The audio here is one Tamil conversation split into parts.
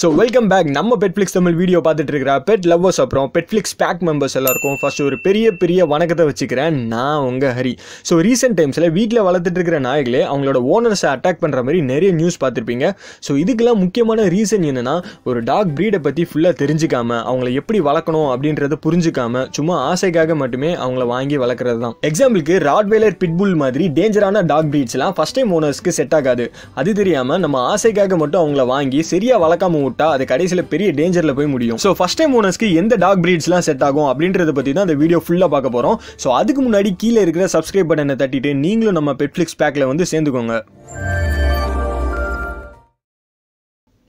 ஸோ வெல்கம் பேக் நம்ம பெட்ஃப்ளிக்ஸ் தமிழ் வீடியோ பார்த்துட்டு இருக்கிற பெட் லவ்வர்ஸ் அப்புறம் பெட்ஃப்ளிக்ஸ் பேக் மெம்பர்ஸ் எல்லாருக்கும் ஃபஸ்ட் ஒரு பெரிய பெரிய வணக்கத்தை வச்சுக்கிறேன் நான் உங்கள் ஹரி ஸோ ரீசெண்ட் டைம்ஸில் வீட்டில் வளர்த்துட்டு இருக்கிற நாய்களே அவங்களோட ஓனர்ஸை அட்டாக் பண்ணுற மாதிரி நிறைய நியூஸ் பார்த்துருப்பீங்க ஸோ இதுக்கெல்லாம் முக்கியமான ரீசன் என்னென்னா ஒரு டாக் ப்ரீடை பற்றி ஃபுல்லாக தெரிஞ்சுக்காம அவங்கள எப்படி வளர்க்கணும் அப்படின்றத புரிஞ்சுக்காம சும்மா ஆசைக்காக மட்டுமே அவங்கள வாங்கி வளர்க்குறது தான் எக்ஸாம்பிளுக்கு ராட்வேலர் பிட்புல் மாதிரி டேஞ்சரான டாக் ப்ரீட்ஸ்லாம் ஃபஸ்ட் டைம் ஓனர்ஸ்க்கு செட் ஆகாது அது தெரியாமல் நம்ம ஆசைக்காக மட்டும் அவங்கள வாங்கி சரியாக வளர்க்காம விட்டா அது கடைசியில் பெரிய டேஞ்சரில் போய் முடியும் ஸோ ஃபஸ்ட் டைம் ஓனர்ஸ்க்கு எந்த டாக் பிரீட்ஸ்லாம் செட் ஆகும் அப்படின்றத பற்றி தான் அந்த வீடியோ ஃபுல்லாக பார்க்க போகிறோம் ஸோ அதுக்கு முன்னாடி கீழே இருக்கிற சப்ஸ்கிரைப் பட்டனை தட்டிட்டு நீங்களும் நம்ம பெட்ஃப்ளிக்ஸ் பேக்கில் வந்து சேர்ந்துக்கோங்க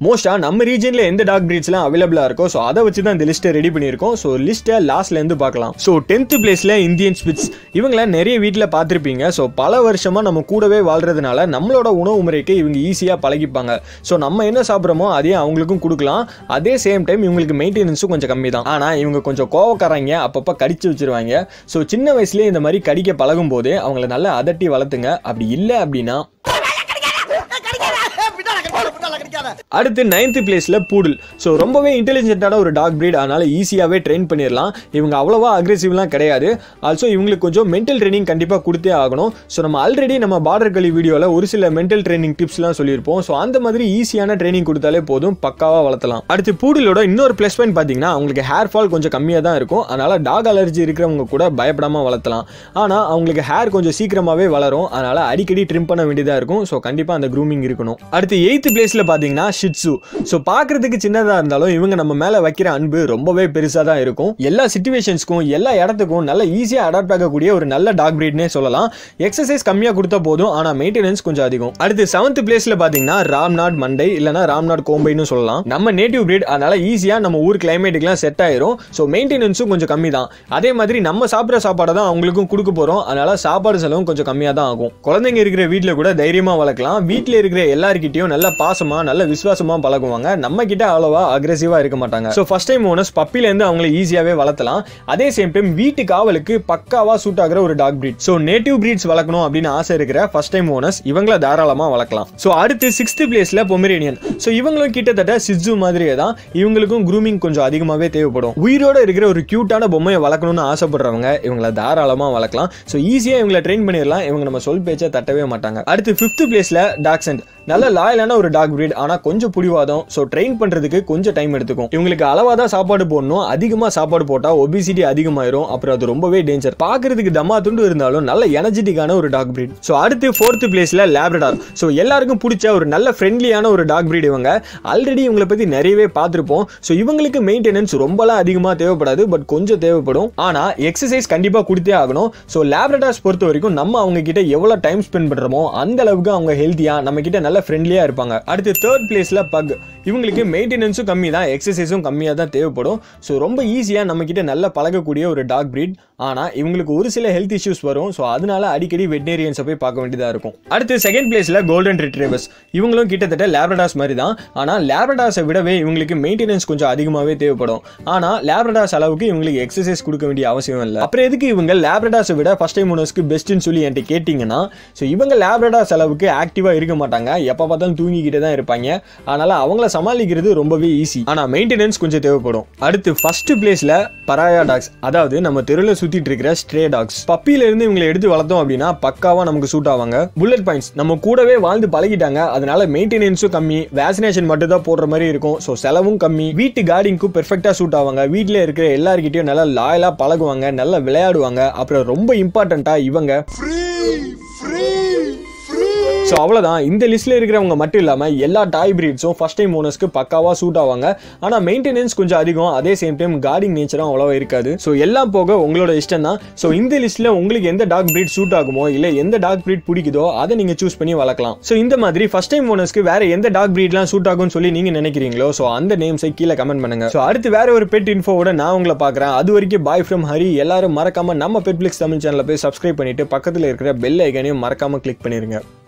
மோஸ்ட்டாக நம்ம ரீஜனில் எந்த டாக் பிரீட்ஸ்லாம் அவைலபிளாக இருக்கோ ஸோ அதை வச்சு தான் இந்த லிஸ்ட்டை ரெடி பண்ணியிருக்கோம் ஸோ லிஸ்ட்டை லாஸ்ட்லேருந்து பார்க்கலாம் ஸோ டென்த்து பிளேஸ்ல இந்தியன் ஸ்பிட்ஸ் இவங்கள நிறைய வீட்டில் பார்த்துருப்பீங்க ஸோ பல வருஷமாக நம்ம கூடவே வாழ்கிறதுனால நம்மளோட உணவு முறைக்கு இவங்க ஈஸியாக பழகிப்பாங்க ஸோ நம்ம என்ன சாப்பிட்றோமோ அதே அவங்களுக்கும் கொடுக்கலாம் அதே சேம் டைம் இவங்களுக்கு மெயின்டெனன்ஸும் கொஞ்சம் கம்மி தான் ஆனால் இவங்க கொஞ்சம் கோவக்காரங்க அப்பப்போ கடிச்சு வச்சிருவாங்க ஸோ சின்ன வயசுலேயே இந்த மாதிரி கடிக்க பழகும் போது அவங்கள நல்லா அதட்டி வளர்த்துங்க அப்படி இல்லை அப்படின்னா அடுத்து நைன்த் பிளேஸ்ல பூடல் ஸோ ரொம்பவே இன்டெலிஜென்ட்டான ஒரு டாக் பிரீட் அதனால ஈஸியாகவே ட்ரெயின் பண்ணிடலாம் இவங்க அவ்வளோவா அக்ரெசிவ்லாம் கிடையாது ஆல்சோ இவங்களுக்கு கொஞ்சம் மென்டல் ட்ரைனிங் கண்டிப்பாக கொடுத்தே ஆகணும் ஸோ நம்ம ஆல்ரெடி நம்ம பார்டர் கலி வீடியோவில் ஒரு சில மென்டல் ட்ரைனிங் டிப்ஸ்லாம் சொல்லியிருப்போம் ஸோ அந்த மாதிரி ஈஸியான ட்ரைனிங் கொடுத்தாலே போதும் பக்காவாக வளர்த்தலாம் அடுத்து பூடலோட இன்னொரு ப்ளஸ் பாயிண்ட் பார்த்தீங்கன்னா அவங்களுக்கு ஹேர் ஃபால் கொஞ்சம் கம்மியாக தான் இருக்கும் அதனால் டாக் அலர்ஜி இருக்கிறவங்க கூட பயப்படாமல் வளர்த்தலாம் ஆனால் அவங்களுக்கு ஹேர் கொஞ்சம் சீக்கிரமாகவே வளரும் அதனால் அடிக்கடி ட்ரிம் பண்ண வேண்டியதாக இருக்கும் ஸோ கண்டிப்பாக அந்த க்ரூமிங் இருக்கணும் அடுத்து எயித்து பிளேஸில் பார்த்தீங்கன்னா பார்த்தீங்கன்னா ஷிட்ஸு ஸோ பார்க்குறதுக்கு சின்னதாக இருந்தாலும் இவங்க நம்ம மேலே வைக்கிற அன்பு ரொம்பவே பெருசாக தான் இருக்கும் எல்லா சுச்சுவேஷன்ஸ்க்கும் எல்லா இடத்துக்கும் நல்ல ஈஸியாக அடாப்ட் ஆகக்கூடிய ஒரு நல்ல டாக் பிரீட்னே சொல்லலாம் எக்ஸசைஸ் கம்மியாக கொடுத்தா போதும் ஆனால் மெயின்டெனன்ஸ் கொஞ்சம் அதிகம் அடுத்து செவன்த் பிளேஸில் பார்த்தீங்கன்னா ராம்நாட் மண்டை இல்லைனா ராம்நாட் கோம்பைன்னு சொல்லலாம் நம்ம நேட்டிவ் ப்ரீட் அதனால் ஈஸியாக நம்ம ஊர் கிளைமேட்டுக்குலாம் செட் ஆயிரும் ஸோ மெயின்டெனன்ஸும் கொஞ்சம் கம்மி தான் அதே மாதிரி நம்ம சாப்பிட்ற சாப்பாடை தான் அவங்களுக்கும் கொடுக்க போகிறோம் அதனால் சாப்பாடு செலவும் கொஞ்சம் கம்மியாக தான் ஆகும் குழந்தைங்க இருக்கிற வீட்டில் கூட தைரியமாக வளர்க்கலாம் வீட்டில் இருக்கிற எல்லாருக்கிட்டையும் நல்ல பாசமாக நல்ல விசுவாசமாக பழகுவாங்க நம்ம கிட்ட அவ்வளோவா அக்ரெசிவாக இருக்க மாட்டாங்க ஸோ ஃபஸ்ட் டைம் ஓனர்ஸ் பப்பிலேருந்து அவங்களை ஈஸியாகவே வளர்த்தலாம் அதே சேம் டைம் வீட்டு காவலுக்கு பக்காவாக சூட் ஆகிற ஒரு dog breed so native breeds வளர்க்கணும் அப்படின்னு ஆசை இருக்கிற ஃபஸ்ட் டைம் ஓனர்ஸ் இவங்கள தாராளமாக வளர்க்கலாம் ஸோ அடுத்து சிக்ஸ்த் பிளேஸில் பொமரேனியன் ஸோ இவங்களும் கிட்டத்தட்ட சிஜு மாதிரியே தான் இவங்களுக்கும் க்ரூமிங் கொஞ்சம் அதிகமாகவே தேவைப்படும் உயிரோடு இருக்கிற ஒரு க்யூட்டான பொம்மையை வளர்க்கணும்னு ஆசைப்படுறவங்க இவங்களை தாராளமாக வளர்க்கலாம் ஸோ ஈஸியாக இவங்களை ட்ரெயின் பண்ணிடலாம் இவங்க நம்ம சொல் பேச்சை தட்டவே மாட்டாங்க அடுத்து ஃபிஃப்த் பிளேஸில் டாக்ஸண்ட் நல்ல லாயலான ஒரு டாக் பிரீட் ஆனால் கொஞ்சம் புடிவாதம் ஸோ ட்ரெயின் பண்ணுறதுக்கு கொஞ்சம் டைம் எடுத்துக்கும் இவங்களுக்கு அளவாக தான் சாப்பாடு போடணும் அதிகமாக சாப்பாடு போட்டால் ஒபிசிட்டி அதிகமாயிரும் அப்புறம் அது ரொம்பவே டேஞ்சர் பார்க்கறதுக்கு தம்மா துண்டு இருந்தாலும் நல்ல எனர்ஜெட்டிக்கான ஒரு டாக் பிரீட் ஸோ அடுத்து ஃபோர்த்து பிளேஸில் லேப்ரடார் ஸோ எல்லாருக்கும் பிடிச்ச ஒரு நல்ல ஃப்ரெண்ட்லியான ஒரு டாக் பிரீட் இவங்க ஆல்ரெடி இவங்களை பற்றி நிறையவே பார்த்துருப்போம் ஸோ இவங்களுக்கு மெயின்டெனன்ஸ் ரொம்பலாம் அதிகமாக தேவைப்படாது பட் கொஞ்சம் தேவைப்படும் ஆனால் எக்ஸசைஸ் கண்டிப்பாக கொடுத்தே ஆகணும் ஸோ லேப்ரடார்ஸ் பொறுத்த வரைக்கும் நம்ம அவங்க கிட்ட எவ்வளோ டைம் ஸ்பெண்ட் பண்ணுறோமோ அந்த அளவுக்கு அவங்க ஹெல்த்தியாக நம்ம கிட்ட நல்ல ஃப்ரெண்ட்லியாக இருப்பாங்க அடுத்து தேர்ட் பிளேஸில் பக் இவங்களுக்கு மெயின்டெனன்ஸும் கம்மி தான் எக்ஸசைஸும் கம்மியாக தான் தேவைப்படும் ஸோ ரொம்ப ஈஸியாக நம்மக்கிட்ட நல்லா பழகக்கூடிய ஒரு டாக் ப்ரீட் ஆனால் இவங்களுக்கு ஒரு சில ஹெல்த் இஷ்யூஸ் வரும் ஸோ அதனால அடிக்கடி வெட்டினேரியன்ஸை போய் பார்க்க வேண்டியதாக இருக்கும் அடுத்து செகண்ட் பிளேஸில் கோல்டன் ரிட்ரைவர்ஸ் இவங்களும் கிட்டத்தட்ட லேப்ரடாஸ் மாதிரி தான் ஆனால் லேப்ரடாஸை விடவே இவங்களுக்கு மெயின்டெனன்ஸ் கொஞ்சம் அதிகமாகவே தேவைப்படும் ஆனால் லேப்ரடாஸ் அளவுக்கு இவங்களுக்கு எக்ஸசைஸ் கொடுக்க வேண்டிய அவசியம் இல்லை அப்புறம் எதுக்கு இவங்க லேப்ரடாஸை விட ஃபஸ்ட் டைம் ஓனர்ஸ்க்கு பெஸ்ட்டுன்னு சொல்லி என்கிட்ட கேட்டிங்கன்னா ஸோ இவங்க லேப்ரடாஸ் அளவுக்கு ஆக்டிவாக இருக்க மாட்டாங்க எப்போ பார்த்தாலும் தூங்கிக்கிட்டே தான் இருப்பாங்க அதனால் அவங்கள சமாளிக்கிறது ரொம்பவே ஈஸி ஆனால் மெயின்டெனன்ஸ் கொஞ்சம் தேவைப்படும் அடுத்து ஃபர்ஸ்ட் பிளேஸ்ல பராயா டாக்ஸ் அதாவது நம்ம தெருவில் சுற்றிட்டு இருக்கிற ஸ்ட்ரே டாக்ஸ் பப்பியிலேருந்து இவங்களை எடுத்து வளர்த்தோம் அப்படின்னா பக்காவாக நமக்கு சூட் ஆவாங்க புல்லட் பாயிண்ட்ஸ் நம்ம கூடவே வாழ்ந்து பழகிட்டாங்க அதனால மெயின்டெனன்ஸும் கம்மி வேக்சினேஷன் மட்டும் தான் போடுற மாதிரி இருக்கும் ஸோ செலவும் கம்மி வீட்டு கார்டிங்க்கும் பெர்ஃபெக்டா சூட் ஆவாங்க வீட்டில் இருக்கிற எல்லாருக்கிட்டையும் நல்லா லாயலாக பழகுவாங்க நல்லா விளையாடுவாங்க அப்புறம் ரொம்ப இம்பார்ட்டன்டா இவங்க ஸோ அவ்வளோதான் இந்த லிஸ்ட்டில் இருக்கிறவங்க மட்டும் இல்லாமல் எல்லா டாய் பிரீட்ஸும் ஃபஸ்ட் டைம் ஓனர்ஸ்க்கு பக்காவாக சூட் ஆவாங்க ஆனால் மெயின்டெனன்ஸ் கொஞ்சம் அதிகம் அதே சேம் டைம் கார்டிங் நேச்சரும் அவ்வளோவா இருக்காது ஸோ எல்லாம் போக உங்களோட இஷ்டம் தான் ஸோ இந்த லிஸ்ட்டில் உங்களுக்கு எந்த டாக் பிரீட் சூட் ஆகுமோ இல்லை எந்த டாக் பிரீட் பிடிக்குதோ அதை நீங்கள் சூஸ் பண்ணி வளர்க்கலாம் ஸோ இந்த மாதிரி ஃபஸ்ட் டைம் ஓனர்ஸ்க்கு வேற எந்த டாக் பிரீட்லாம் சூட் ஆகும்னு சொல்லி நீங்கள் நினைக்கிறீங்களோ ஸோ அந்த நேம்ஸை கீழே கமெண்ட் பண்ணுங்க ஸோ அடுத்து வேற ஒரு பெட் இன்ஃபோவோட நான் உங்களை பார்க்குறேன் அது வரைக்கும் பாய் ஃப்ரம் ஹரி எல்லாரும் மறக்காம நம்ம பெட்ஃபிளிக்ஸ் தமிழ் சேனலில் போய் சப்ஸ்கிரைப் பண்ணிட்டு பக்கத்தில் இருக்கிற பெல் ஐக்கனையும் மறக்காம கிளிக் பண்ணிருங்க